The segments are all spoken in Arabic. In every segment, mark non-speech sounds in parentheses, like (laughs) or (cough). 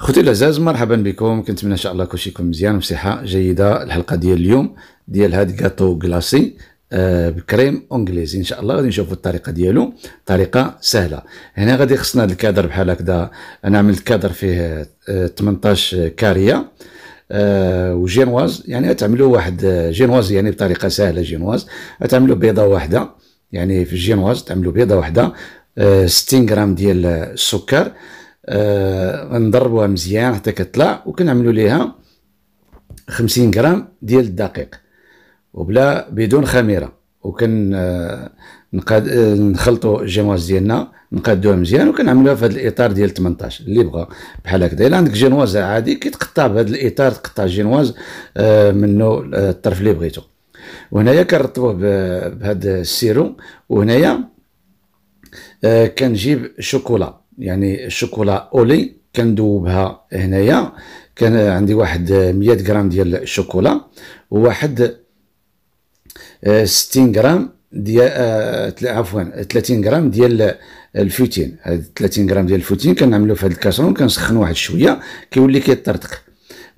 خوتي الاعزاز مرحبا بكم كنتمنى ان شاء الله كلشي يكون مزيان وبصحه جيده الحلقه ديال اليوم ديال هاد كاطو آه، كلاصي بكريم انجليزي ان شاء الله غادي نشوفوا الطريقه ديالو طريقه سهله هنا غادي خصنا هذا الكادر بحال هكذا انا عملت كادر فيه 18 آه، كاريه آه، وجينواز يعني غتعملوا واحد جينواز يعني بطريقه سهله جينواز غتعملوا بيضه واحده يعني في الجينواز تعملوا بيضه واحده 60 غرام ديال السكر آه نضربوها مزيان حتى كتطلع وكنعملوا ليها 50 غرام ديال الدقيق وبلا بدون خميره وكن آه، نقاد آه، نخلطو نخلطوا الجينواز ديالنا نقادوها مزيان وكنعملوها في هذا الاطار ديال 18 اللي بغى بحال هكذا الا عندك جينواز عادي كيتقطع بهذا الاطار تقطع الجينواز آه، منه الطرف اللي بغيتو وهنايا كنرطبوه بهذا السيرو وهنايا كنجيب شوكولا يعني الشوكولا اولي كندوبها هنايا كان عندي واحد 100 غرام ديال الشوكولا وواحد 60 آه، غرام ديال آه، عفوا 30 غرام ديال الفوتين هاد 30 غرام ديال الفوتين كنعملو في هاد الكاسرون كنسخنو واحد شويه كيولي كيطرطق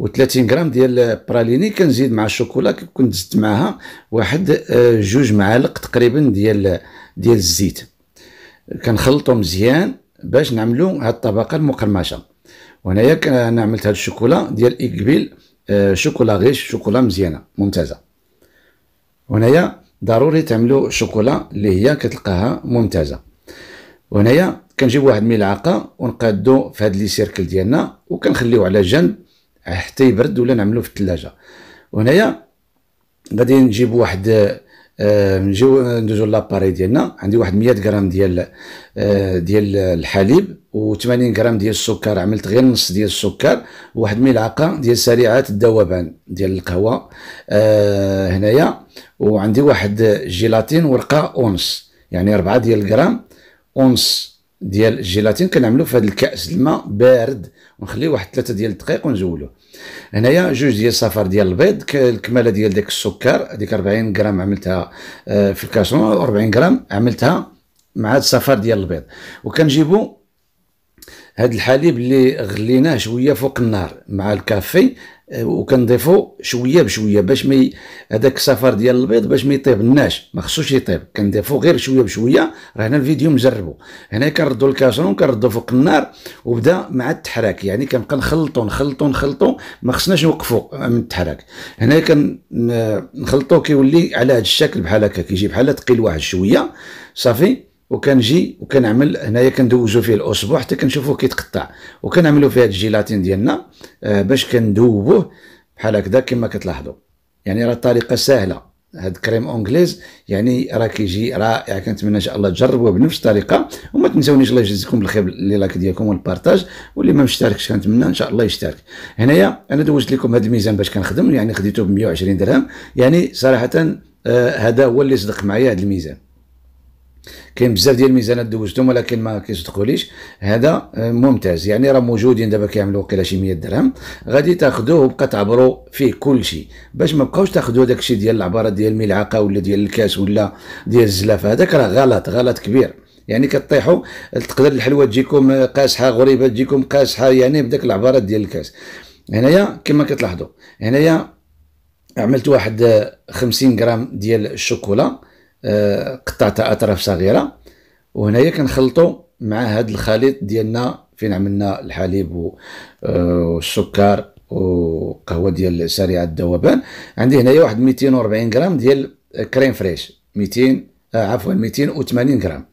و30 غرام ديال براليني كنزيد مع الشوكولا كنت زدت معاها واحد آه، جوج معالق تقريبا ديال ديال الزيت كنخلطو مزيان باش نعملو هاد الطبقه المقرمشه وهنايا انا عملت هاد الشوكولا ديال ايكبيل آه، شوكولا غيش شوكولا مزيانه ممتازه وهنايا ضروري تعملو شوكولا اللي هي كتلقاها ممتازه وهنايا كنجيب واحد الملعقه ونقادو في هاد لي سيركل ديالنا وكنخليوه على جنب حتى يبرد ولا نعملو في الثلاجه وهنايا غادي نجيب واحد آه، آه، نجيو ندوزو لاباري ديالنا عندي واحد 100 غرام ديال آه، ديال الحليب و80 غرام ديال السكر عملت غير نص ديال السكر وواحد ملعقه ديال سريعات الذوبان ديال القهوه آه، هنايا وعندي واحد جيلاتين ورقه اونص يعني 4 ديال الغرام اونص ديال الجيلاتين كنعملو في هذا الكاس الماء بارد ونخليه واحد ثلاثه ديال الدقائق ونجولوه هنايا جوج ديال الصفار ديال البيض الكماله ديال داك السكر هذيك 40 غرام عملتها آه، في الكاسون 40 غرام عملتها مع الصفار ديال البيض وكنجيبو هاد الحليب اللي غليناه شويه فوق النار مع الكافي وكنضيفو شويه بشويه باش ما هذاك السفر ديال البيض باش ما يطيبناش ما خصوش يطيب كنضيفو غير شويه بشويه راه هنا الفيديو مجربو هنا كنردو الكاسرون كنردو فوق النار وبدا مع التحراك يعني كنبقى نخلطو نخلطو نخلطو ما خصناش نوقفو من التحراك هنا كنخلطو كيولي على هذا الشكل بحال هكا كيجي بحال ثقيل واحد شويه صافي وكنجي وكنعمل هنايا كندوزو فيه الاسبوع حتى كنشوفوه كيتقطع وكنعملو فيه هاد الجيلاتين ديالنا آه، باش كندوبوه بحال هكذا كما كتلاحظوا يعني راه الطريقه سهله هاد كريم اونغليز يعني راه كيجي رائع كنتمنى ان شاء الله تجربوه بنفس الطريقه وما تنساونيش الله يجزيكم بالخير لي لايك ديالكم والبارطاج واللي ما مشتركش كنتمنى ان شاء الله يشترك هنايا انا دوزت لكم هاد الميزان باش كنخدم يعني خديته ب 120 درهم يعني صراحه آه هذا هو اللي صدق معايا هاد الميزان كاين بزاف ديال الميزانات دوزتهم ولكن ما كيصدقوليش هذا آه، ممتاز يعني راه موجودين دابا كيعملوا وقيلا شي 100 درهم غادي تاخذوه وبقى تعبروا فيه كل شيء باش ما بقاوش تاخذوا داك الشيء ديال العبارات ديال الملعقه ولا ديال الكاس ولا ديال الزلافه هذاك راه غلط غلط كبير يعني كطيحوا تقدر الحلوه تجيكم آه، قاسحه غريبه تجيكم قاسحه يعني بداك العبارات ديال الكاس هنايا كما كتلاحظوا هنايا عملت واحد 50 آه، غرام ديال الشوكولا قطعتها اطراف صغيره وهنايا كنخلطوا مع هذا الخليط ديالنا فين عملنا الحليب آه، والسكر وقهوه ديال سريعه الذوبان عندي هنايا واحد 240 غرام ديال كريم فريش 200 آه عفوا 280 غرام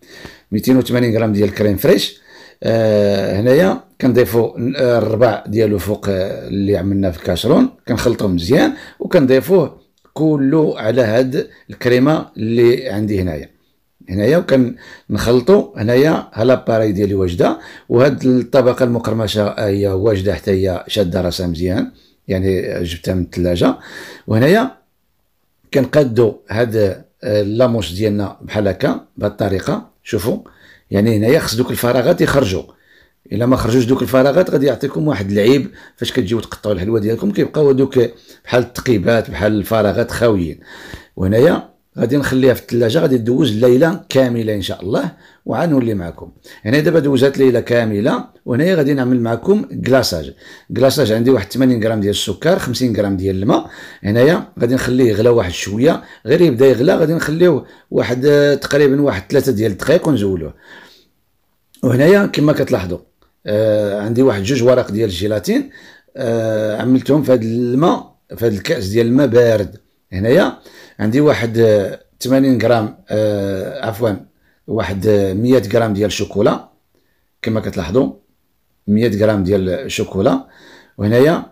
280 غرام ديال كريم فريش آه هنايا كنضيفوا الربع ديالو فوق آه، اللي عملنا في الكاسرون كنخلطوه مزيان وكنضيفوه كله على هاد الكريمه اللي عندي هنايا هنايا وكنخلطو هنايا لاباري ديالي واجده وهاد الطبقه المقرمشه هي واجده حتى هي شاده راسها مزيان يعني جبتها من الثلاجه وهنايا كنقادو هاد آه، لاموش ديالنا بحال هكا بهاد الطريقه شوفوا يعني هنايا خص دوك الفراغات يخرجوا الا ما خرجوش دوك الفراغات غادي يعطيكم واحد العيب فاش كتجيو تقطعوا الحلوه ديالكم كيبقاو دوك بحال التقيبات بحال الفراغات خاويين وهنايا غادي نخليها في الثلاجه غادي دوز الليله كامله ان شاء الله وغنولي معكم هنا دابا دوزات ليله كامله وهنايا غادي نعمل معكم كلاصاج كلاصاج عندي واحد 80 غرام ديال السكر 50 غرام ديال الماء هنايا غادي نخليه يغلى واحد شويه غير يبدا يغلى غادي نخليوه واحد تقريبا واحد 3 ديال الدقائق ونزولوه وهنايا كما كتلاحظوا آه عندي واحد جوج ورق ديال الجيلاتين آه عملتهم في هذا الماء في هذا الكاس ديال الماء بارد هنايا عندي واحد 80 آه، غرام آه عفوا واحد 100 آه، غرام ديال الشوكولا كما كتلاحظوا 100 غرام ديال الشوكولا وهنايا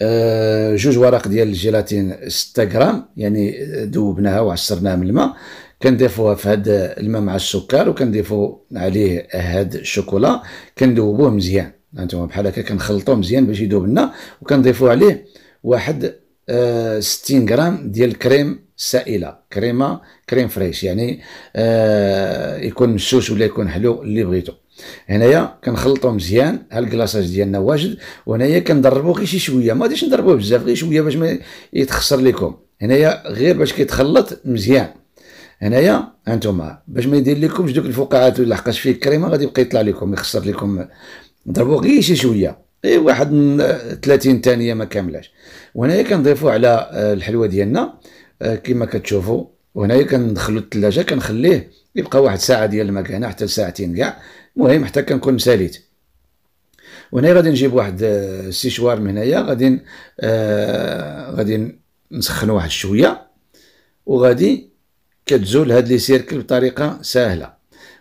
آه، جوج ورق ديال الجيلاتين 6 غرام يعني ذوبناها وعصرناها من الماء كنضيفوها في هاد الماء مع السكر وكنضيفو عليه هاد الشوكولا كندوبوه مزيان هانتوما بحال هكا كنخلطوه مزيان باش يذوب لنا وكنضيفو عليه واحد 60 آه، غرام ديال الكريم سائله كريمه كريم فريش يعني آه، يكون مسوس ولا يكون حلو اللي بغيتو هنايا كنخلطو مزيان ها الكلاصاج ديالنا واجد وهنايا كندربوه غير شي شويه ما غاديش بزاف غير شويه باش ما يتخسر لكم هنايا غير باش كيتخلط مزيان هنايا هانتوما باش ما يدير لكمش دوك الفقاعات ولا حقاش فيه الكريمه غادي يبقى يطلع لكم يخسر لكم ضربوا غير شي شويه اي واحد 30 ثانيه ما كاملاش وهنايا كنضيفوا على آه، الحلوه ديالنا آه، كما كتشوفوا وهنايا كندخلو الثلاجه كنخليه يبقى واحد ساعه ديال المكانه حتى لساعتين كاع المهم حتى كنكون ساليت وهنا غادي نجيب واحد آه، السيشوار من هنايا غادي آه غادي نسخن واحد شويه وغادي كتزول هاد لي سيركل بطريقه سهله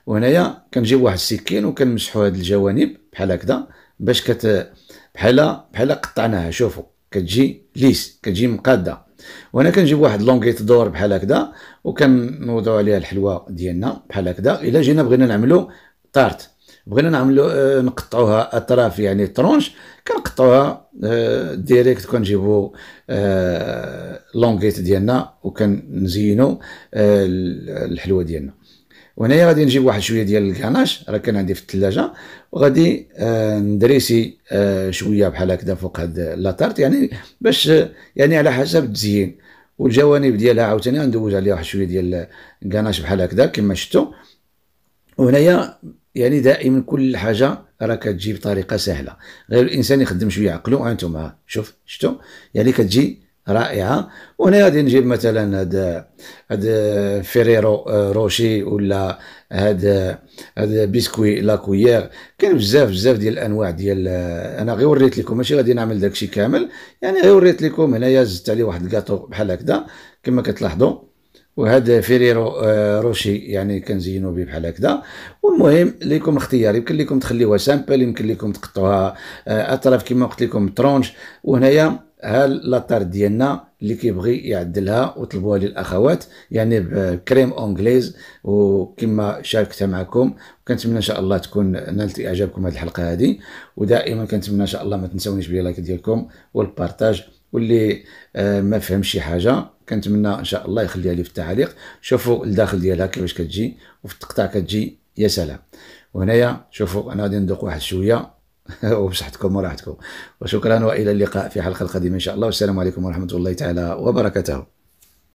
وهنايا كنجيب واحد السكين وكنمسحوا هاد الجوانب بحال هكذا باش كت بحال بحال قطعناها شوفوا كتجي ليس كتجي مقاده وهنا كنجيب واحد لونغيت دور بحال هكذا وكنوضعوا عليها الحلوه ديالنا بحال هكذا الا جينا بغينا نعملو طارت بغينا نعملو نقطعوها اطراف يعني طرونش نقطعوها ديريكت كنجيبو لونغيت ديالنا وكنزينو الحلوه ديالنا وهنايا غادي نجيب واحد شويه ديال الكاناش راه كان عندي في الثلاجه وغادي ندريسي شويه بحال هكذا فوق هاد لاطارت يعني باش يعني على حسب التزيين والجوانب ديالها عاوتاني غندوز عليها واحد شويه ديال الكاناش بحال هكذا كما شفتوا وهنايا يعني دائما كل حاجه راه كتجي بطريقه سهله غير الانسان يخدم شويه عقله هانتوما شوف شفتوا يعني كتجي رائعه وهنا غادي نجيب مثلا هاد هاد فيريرو آه، روشي ولا هاد هاد بيسكوي لاكويير كاين بزاف بزاف ديال الانواع ديال آه، انا غير وريت لكم ماشي غادي نعمل داكشي كامل يعني غير وريت لكم هنايا زدت عليه واحد الكاطو بحال هكذا كما كتلاحظوا وهذا فيريرو آه، روشي يعني كنزينو به بحال هكذا والمهم ليكم اختيار يمكن ليكم تخليوها سامبل يمكن ليكم تقطعوها آه، اطراف كما قلت لكم ترونش وهنايا ها لاطار ديالنا اللي كيبغي يعدلها وطلبوها للاخوات يعني بكريم اونغليز وكما شاركتها معكم وكنتمنى ان شاء الله تكون نالت اعجابكم هذه الحلقه هذه ودائما كنتمنى ان شاء الله ما تنساونيش باللايك ديالكم والبارتاج واللي آه، ما فهم شي حاجه كنتمنى ان شاء الله يخليها لي في التعليق شوفوا الداخل ديالها كيفاش كتجي وفي التقطاع كتجي يا سلام وهنايا شوفوا انا غادي ندوق واحد شويه (laughs) وبصحتكم وراحتكم وشكرا والى اللقاء في حلقه قادمه ان شاء الله والسلام عليكم ورحمه الله تعالى وبركاته